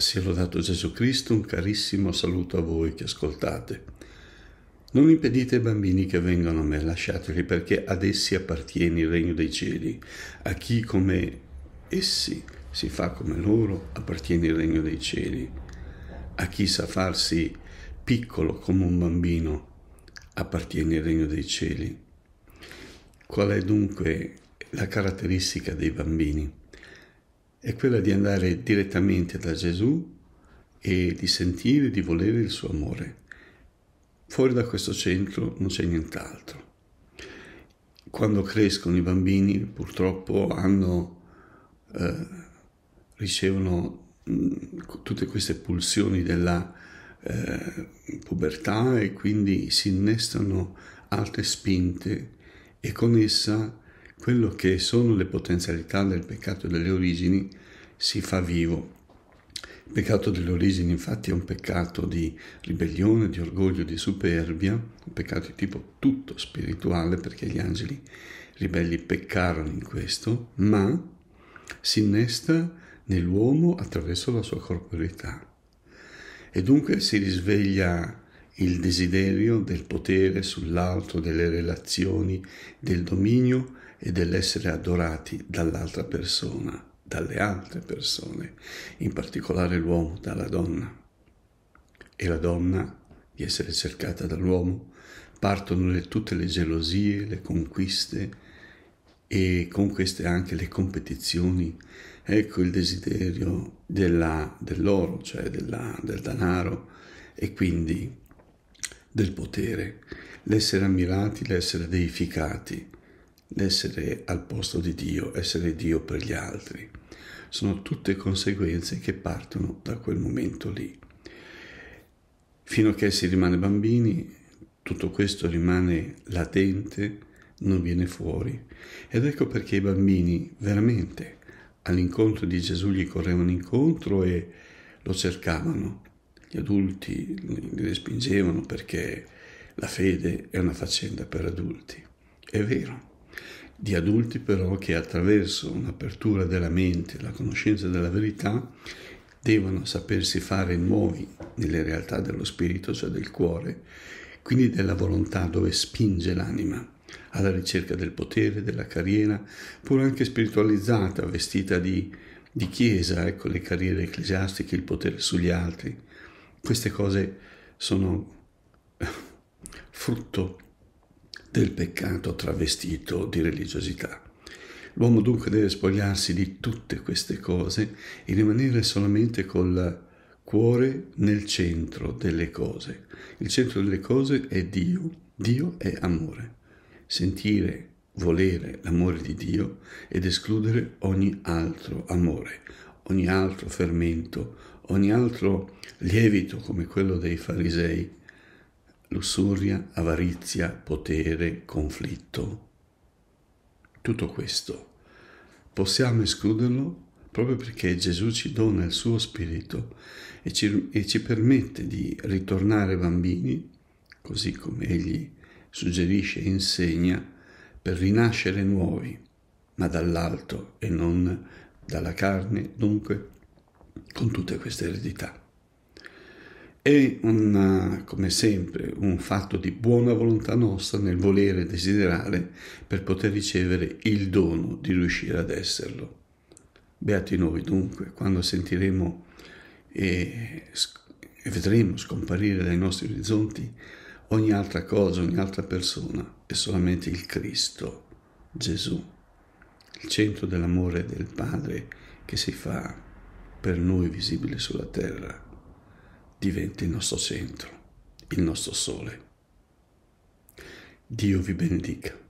sia lodato Gesù Cristo, un carissimo saluto a voi che ascoltate. Non impedite ai bambini che vengano a me, lasciateli perché ad essi appartiene il regno dei cieli. A chi come essi si fa come loro appartiene il regno dei cieli. A chi sa farsi piccolo come un bambino appartiene il regno dei cieli. Qual è dunque la caratteristica dei bambini? è quella di andare direttamente da Gesù e di sentire e di volere il suo amore. Fuori da questo centro non c'è nient'altro. Quando crescono i bambini purtroppo hanno, eh, ricevono mh, tutte queste pulsioni della eh, pubertà e quindi si innestano altre spinte e con essa quello che sono le potenzialità del peccato delle origini si fa vivo. Il peccato delle origini infatti è un peccato di ribellione, di orgoglio, di superbia, un peccato di tipo tutto spirituale perché gli angeli ribelli peccarono in questo, ma si innesta nell'uomo attraverso la sua corporalità E dunque si risveglia il desiderio del potere sull'altro, delle relazioni, del dominio e dell'essere adorati dall'altra persona, dalle altre persone, in particolare l'uomo dalla donna. E la donna, di essere cercata dall'uomo, partono le, tutte le gelosie, le conquiste e con queste anche le competizioni. Ecco il desiderio dell'oro, cioè della, del denaro, e quindi del potere, l'essere ammirati, l'essere deificati, l'essere al posto di Dio, essere Dio per gli altri. Sono tutte conseguenze che partono da quel momento lì. Fino a che si rimane bambini, tutto questo rimane latente, non viene fuori. Ed ecco perché i bambini veramente all'incontro di Gesù gli correvano incontro e lo cercavano gli adulti li respingevano perché la fede è una faccenda per adulti. È vero, di adulti però che attraverso un'apertura della mente, la conoscenza della verità, devono sapersi fare nuovi nelle realtà dello spirito, cioè del cuore, quindi della volontà dove spinge l'anima alla ricerca del potere, della carriera, pur anche spiritualizzata, vestita di, di chiesa, ecco le carriere ecclesiastiche, il potere sugli altri, queste cose sono frutto del peccato travestito di religiosità. L'uomo dunque deve spogliarsi di tutte queste cose e rimanere solamente col cuore nel centro delle cose. Il centro delle cose è Dio, Dio è amore. Sentire, volere l'amore di Dio ed escludere ogni altro amore, ogni altro fermento, ogni altro lievito come quello dei farisei, lussuria, avarizia, potere, conflitto. Tutto questo possiamo escluderlo proprio perché Gesù ci dona il suo spirito e ci, e ci permette di ritornare bambini, così come egli suggerisce e insegna, per rinascere nuovi, ma dall'alto e non dalla carne, dunque con tutte queste eredità. È una, come sempre un fatto di buona volontà nostra nel volere e desiderare per poter ricevere il dono di riuscire ad esserlo. Beati noi dunque quando sentiremo e, e vedremo scomparire dai nostri orizzonti ogni altra cosa, ogni altra persona, è solamente il Cristo, Gesù, il centro dell'amore del Padre che si fa per noi visibile sulla terra diventi il nostro centro, il nostro sole. Dio vi benedica.